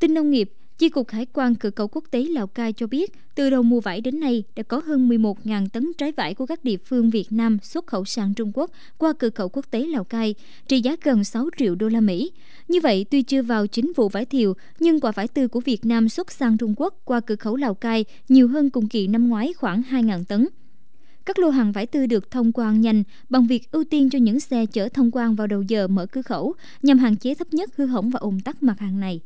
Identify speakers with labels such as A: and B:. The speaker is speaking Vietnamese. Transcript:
A: Tin nông nghiệp, Chi cục Hải quan cửa khẩu quốc tế Lào Cai cho biết, từ đầu mùa vải đến nay đã có hơn 11.000 tấn trái vải của các địa phương Việt Nam xuất khẩu sang Trung Quốc qua cửa khẩu quốc tế Lào Cai, trị giá gần 6 triệu đô la Mỹ. Như vậy, tuy chưa vào chính vụ vải thiều, nhưng quả vải tươi của Việt Nam xuất sang Trung Quốc qua cửa khẩu Lào Cai nhiều hơn cùng kỳ năm ngoái khoảng 2.000 tấn các lô hàng vải tươi được thông quan nhanh bằng việc ưu tiên cho những xe chở thông quan vào đầu giờ mở cửa khẩu nhằm hạn chế thấp nhất hư hỏng và ủng tắc mặt hàng này.